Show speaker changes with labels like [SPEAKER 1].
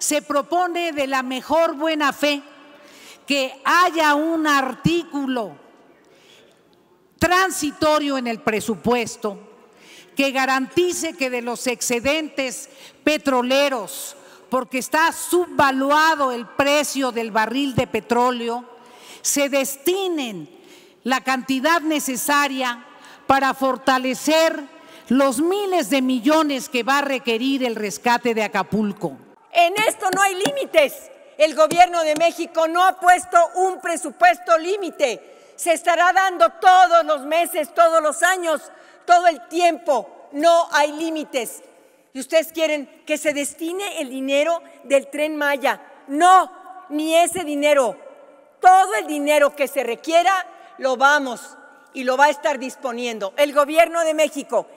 [SPEAKER 1] se propone de la mejor buena fe que haya un artículo transitorio en el presupuesto que garantice que de los excedentes petroleros, porque está subvaluado el precio del barril de petróleo, se destinen la cantidad necesaria para fortalecer los miles de millones que va a requerir el rescate de Acapulco en
[SPEAKER 2] esto no hay límites. El gobierno de México no ha puesto un presupuesto límite. Se estará dando todos los meses, todos los años, todo el tiempo. No hay límites. Y ustedes quieren que se destine el dinero del tren Maya. No, ni ese dinero. Todo el dinero que se requiera lo vamos y lo va a estar disponiendo el gobierno de México